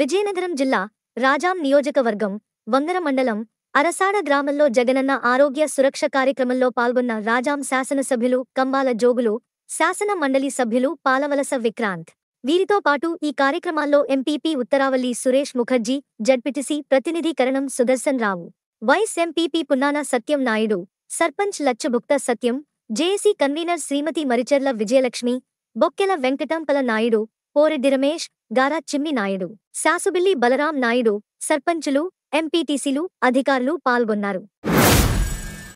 విజయనగరం జిల్లా రాజాం నియోజకవర్గం వంగర మండలం అరసాడ గ్రామంలో జగనన్న ఆరోగ్య సురక్ష కార్యక్రమంలో పాల్గొన్న రాజాం శాసనసభ్యులు కంబాల జోగులు శాసన మండలి సభ్యులు పాలవలస విక్రాంత్ వీరితో పాటు ఈ కార్యక్రమాల్లో ఎంపీపీ ఉత్తరావల్లి సురేష్ ముఖర్జీ జడ్పిటిసి ప్రతినిధీకరణం Karanam Sudarshan Rao vice MPP Punnana Satyam Naidu sarpanch Lachabhukta Satyam JAC convener Srimati Maricherla Vijayalakshmi Bokkela Venkatampala Naidu Poreddy Ramesh గారా చిమ్మి నాయుడు శాసుబిల్లి బలరాం నాయుడు సర్పంచులు ఎంపీటీసీలు అధికారులు పాల్గొన్నారు